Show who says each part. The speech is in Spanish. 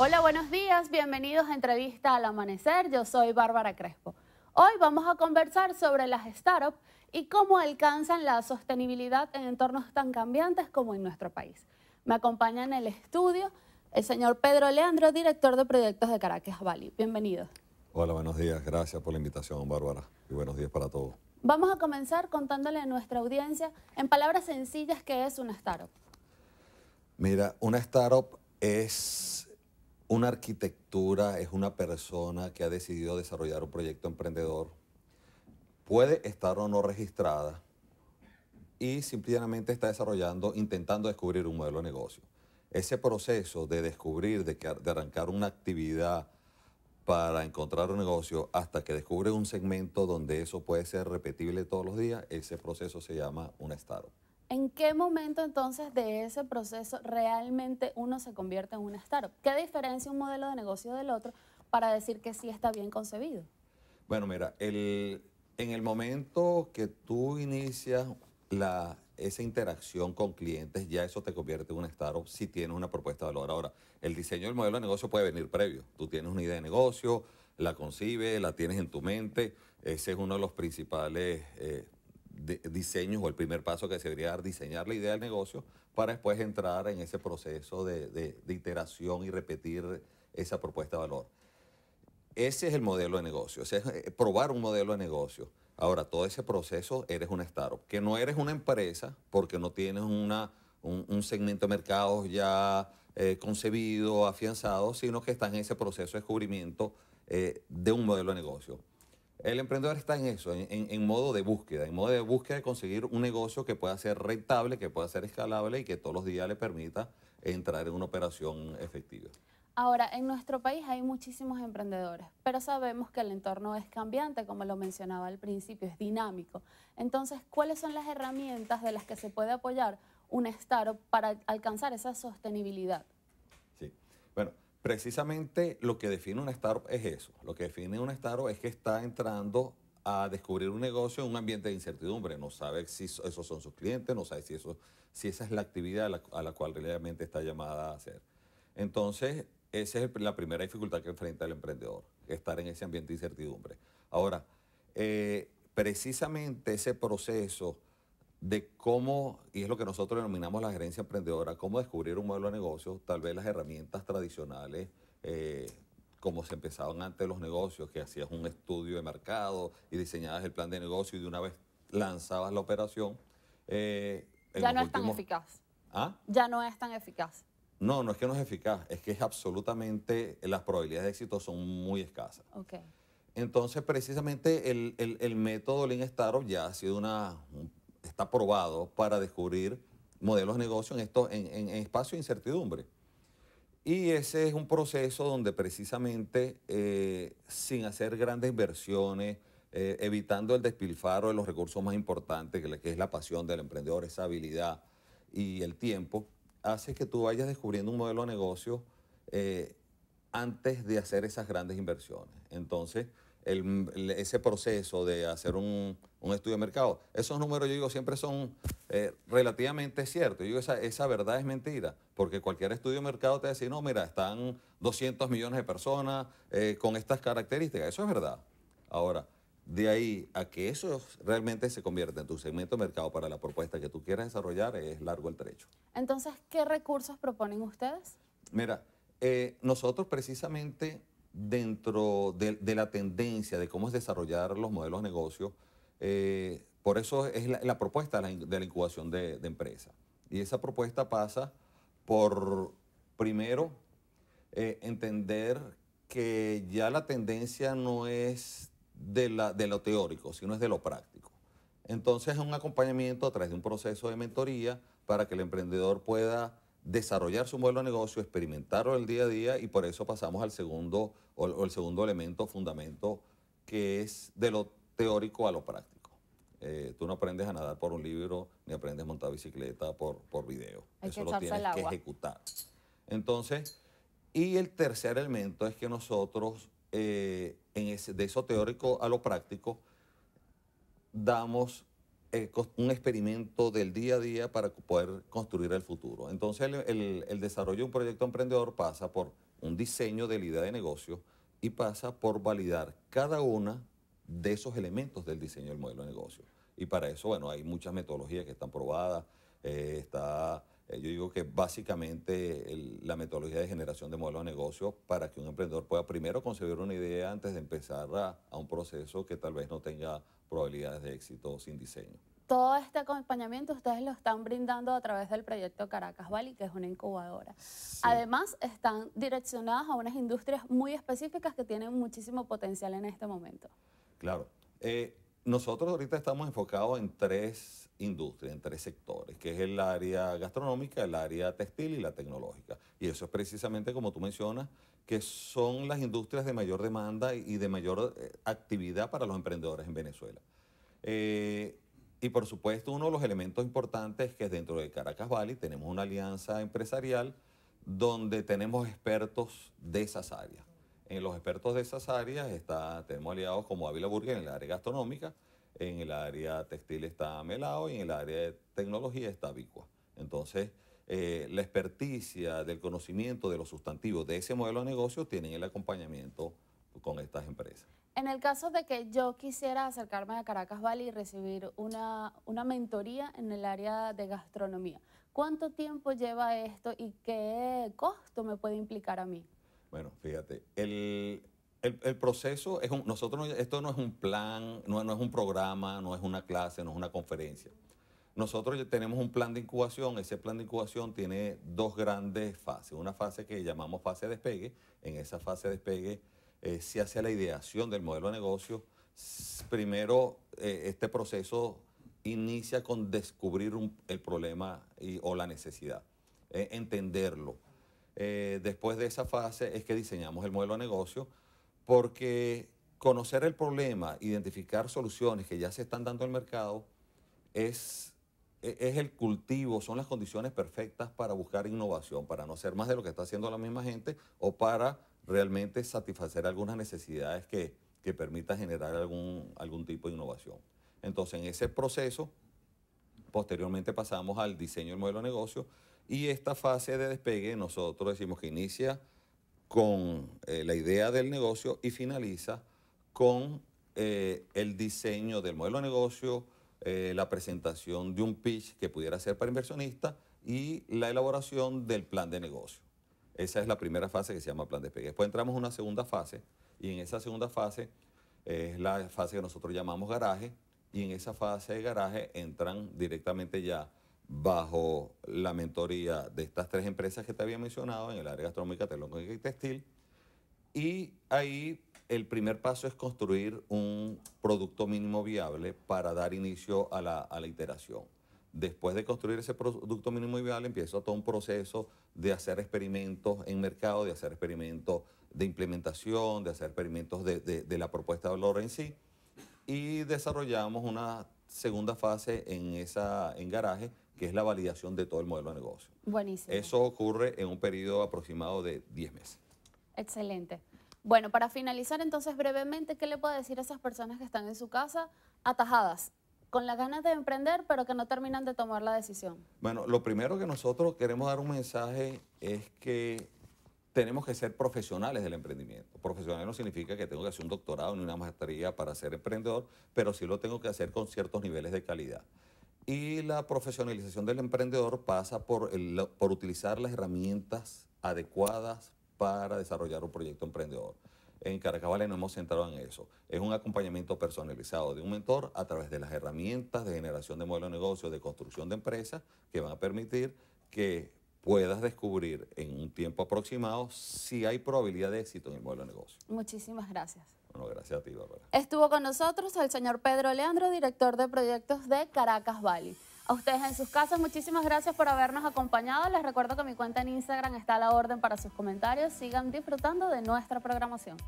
Speaker 1: Hola, buenos días. Bienvenidos a Entrevista al Amanecer. Yo soy Bárbara Crespo. Hoy vamos a conversar sobre las startups y cómo alcanzan la sostenibilidad en entornos tan cambiantes como en nuestro país. Me acompaña en el estudio el señor Pedro Leandro, director de proyectos de Caracas Valley. Bienvenido.
Speaker 2: Hola, buenos días. Gracias por la invitación, Bárbara. Y buenos días para todos.
Speaker 1: Vamos a comenzar contándole a nuestra audiencia en palabras sencillas qué es una startup.
Speaker 2: Mira, una startup es una arquitectura es una persona que ha decidido desarrollar un proyecto emprendedor. Puede estar o no registrada y simplemente está desarrollando, intentando descubrir un modelo de negocio. Ese proceso de descubrir, de, arrancar una actividad para encontrar un negocio hasta que descubre un segmento donde eso puede ser repetible todos los días, ese proceso se llama un startup.
Speaker 1: ¿En qué momento entonces de ese proceso realmente uno se convierte en un startup? ¿Qué diferencia un modelo de negocio del otro para decir que sí está bien concebido?
Speaker 2: Bueno, mira, en el momento que tú inicias esa interacción con clientes, ya eso te convierte en un startup si tienes una propuesta de valor. Ahora, el diseño del modelo de negocio puede venir previo. Tú tienes una idea de negocio, la concibes, la tienes en tu mente. Ese es uno de los principales... Eh, diseños o el primer paso que se debería dar, diseñar la idea del negocio para después entrar en ese proceso de, iteración y repetir esa propuesta de valor. Ese es el modelo de negocio, es eh, probar un modelo de negocio. Ahora, todo ese proceso eres una startup, que no eres una empresa porque no tienes un, segmento de mercado ya eh, concebido, afianzado, sino que estás en ese proceso de descubrimiento eh, de un modelo de negocio. El emprendedor está en eso, en, modo de búsqueda, en modo de búsqueda de conseguir un negocio que pueda ser rentable, que pueda ser escalable y que todos los días le permita entrar en una operación efectiva.
Speaker 1: Ahora, en nuestro país hay muchísimos emprendedores, pero sabemos que el entorno es cambiante, como lo mencionaba al principio, es dinámico. Entonces, ¿cuáles son las herramientas de las que se puede apoyar un startup para alcanzar esa sostenibilidad?
Speaker 2: Sí, bueno precisamente lo que define una startup es eso. Lo que define una startup es que está entrando a descubrir un negocio en un ambiente de incertidumbre. No sabe si esos son sus clientes, no sabe si, eso, si esa es la actividad a la, cual realmente está llamada a hacer. Entonces, esa es la primera dificultad que enfrenta el emprendedor, estar en ese ambiente de incertidumbre. Ahora, eh, precisamente ese proceso de cómo, y es lo que nosotros denominamos la gerencia emprendedora, cómo descubrir un modelo de negocio, tal vez las herramientas tradicionales, eh, como se empezaban antes los negocios, que hacías un estudio de mercado y diseñabas el plan de negocio y de una vez lanzabas la operación. Eh, ya no es tan eficaz. ¿Ah?
Speaker 1: Ya no es tan eficaz.
Speaker 2: No, no es que no es eficaz, es que es absolutamente, las probabilidades de éxito son muy escasas. Entonces, precisamente el, método Lean Startup ya ha sido una, un está probado para descubrir modelos de negocio en, esto, en, espacio de incertidumbre. Y ese es un proceso donde precisamente eh, sin hacer grandes inversiones, eh, evitando el despilfarro de los recursos más importantes, que es la pasión del emprendedor, esa habilidad y el tiempo, hace que tú vayas descubriendo un modelo de negocio eh, antes de hacer esas grandes inversiones. Entonces, ese proceso de hacer un, estudio de mercado. Esos números, yo digo, siempre son eh, relativamente ciertos. Yo digo, esa, verdad es mentira, porque cualquier estudio de mercado te va decir, no, mira, están 200 millones de personas eh, con estas características. Eso es verdad. Ahora, de ahí a que eso realmente se convierta en tu segmento de mercado para la propuesta que tú quieras desarrollar es largo el trecho.
Speaker 1: Entonces, ¿qué recursos proponen ustedes?
Speaker 2: Mira, eh, nosotros precisamente dentro de, la tendencia de cómo es desarrollar los modelos de negocio. Eh, por eso es la, propuesta de la, incubación de, de empresas. Y esa propuesta pasa por, primero, eh, entender que ya la tendencia no es de, de lo teórico, sino es de lo práctico. Entonces es un acompañamiento a través de un proceso de mentoría para que el emprendedor pueda desarrollar su modelo de negocio, experimentarlo el día a día y por eso pasamos al segundo, o, el segundo elemento, fundamento, que es de lo teórico a lo práctico. Eh, tú no aprendes a nadar por un libro, ni aprendes a montar bicicleta por, video. Hay eso lo tienes que ejecutar. Entonces, y el tercer elemento es que nosotros, eh, en ese, de eso teórico a lo práctico, damos eh, un experimento del día a día para poder construir el futuro. Entonces el, desarrollo de un proyecto emprendedor pasa por un diseño de la idea de negocio y pasa por validar cada una de esos elementos del diseño del modelo de negocio. Y para eso, bueno, hay muchas metodologías que están probadas, eh, está eh, yo digo que básicamente la metodología de generación de modelos de negocio para que un emprendedor pueda primero concebir una idea antes de empezar a, un proceso que tal vez no tenga probabilidades de éxito sin diseño.
Speaker 1: Todo este acompañamiento ustedes lo están brindando a través del proyecto Caracas Valley, que es una incubadora. Además, están direccionadas a unas industrias muy específicas que tienen muchísimo potencial en este momento.
Speaker 2: Claro. Eh, nosotros ahorita estamos enfocados en tres industrias, en tres sectores, que es el área gastronómica, el área textil y la tecnológica. Y eso es precisamente, como tú mencionas, que son las industrias de mayor demanda y de mayor eh, actividad para los emprendedores en Venezuela. Eh, y por supuesto, uno de los elementos importantes es que dentro de Caracas Valley tenemos una alianza empresarial donde tenemos expertos de esas áreas. En los expertos de esas áreas está, tenemos aliados como Ávila Burger en el área gastronómica, en el área textil está Melao y en el área de tecnología está Vicua. Entonces, eh, la experticia del conocimiento de los sustantivos de ese modelo de negocio tienen el acompañamiento con estas empresas.
Speaker 1: En el caso de que yo quisiera acercarme a Caracas Valley y recibir una, una mentoría en el área de gastronomía, ¿cuánto tiempo lleva esto y qué costo me puede implicar a mí?
Speaker 2: Bueno, fíjate, el, proceso, es un, nosotros, esto no es un plan, no, es un programa, no es una clase, no es una conferencia. Nosotros tenemos un plan de incubación, ese plan de incubación tiene dos grandes fases. Una fase que llamamos fase de despegue, en esa fase de despegue eh, se hace la ideación del modelo de negocio. Primero, eh, este proceso inicia con descubrir el problema o la necesidad, eh, entenderlo eh, después de esa fase es que diseñamos el modelo de negocio, porque conocer el problema, identificar soluciones que ya se están dando en el mercado, es, e, el cultivo, son las condiciones perfectas para buscar innovación, para no ser más de lo que está haciendo la misma gente o para realmente satisfacer algunas necesidades que, que permita generar algún, algún tipo de innovación. Entonces, en ese proceso, posteriormente pasamos al diseño del modelo de negocio, y esta fase de despegue nosotros decimos que inicia con eh, la idea del negocio y finaliza con eh, el diseño del modelo de negocio, eh, la presentación de un pitch que pudiera ser para inversionistas y la elaboración del plan de negocio. Esa es la primera fase que se llama plan de despegue. Después entramos a una segunda fase y en esa segunda fase es la fase que nosotros llamamos garaje y en esa fase de garaje entran directamente ya bajo la mentoría de estas tres empresas que te había mencionado en el área gastronómica, tecnológica y textil. Y ahí el primer paso es construir un producto mínimo viable para dar inicio a la, iteración. Después de construir ese producto mínimo viable, ...empiezo todo un proceso de hacer experimentos en mercado, de hacer experimentos de implementación, de hacer experimentos de, la propuesta de valor sí. Y desarrollamos una segunda fase en, esa, en garaje que es la validación de todo el modelo de negocio. Buenísimo. Eso ocurre en un periodo aproximado de 10 meses.
Speaker 1: Excelente. Bueno, para finalizar entonces brevemente, ¿qué le puedo decir a esas personas que están en su casa atajadas, con las ganas de emprender, pero que no terminan de tomar la decisión?
Speaker 2: Bueno, lo primero que nosotros queremos dar un mensaje es que tenemos que ser profesionales del emprendimiento. Profesional no significa que tengo que hacer un doctorado ni una maestría para ser emprendedor, pero sí lo tengo que hacer con ciertos niveles de calidad. Y la profesionalización del emprendedor pasa por, por utilizar las herramientas adecuadas para desarrollar un proyecto emprendedor. En Caracabales no hemos centrado en eso. Es un acompañamiento personalizado de un mentor a través de las herramientas de generación de modelo de negocio, de construcción de empresas, que van a permitir que puedas descubrir en un tiempo aproximado si hay probabilidad de éxito en el modelo de negocio.
Speaker 1: Muchísimas gracias
Speaker 2: gracias a ti, Bárbara.
Speaker 1: Estuvo con nosotros el señor Pedro Leandro, director de proyectos de Caracas Valley. A ustedes en sus casas, muchísimas gracias por habernos acompañado. Les recuerdo que mi cuenta en Instagram está a la orden para sus comentarios. Sigan disfrutando de nuestra programación.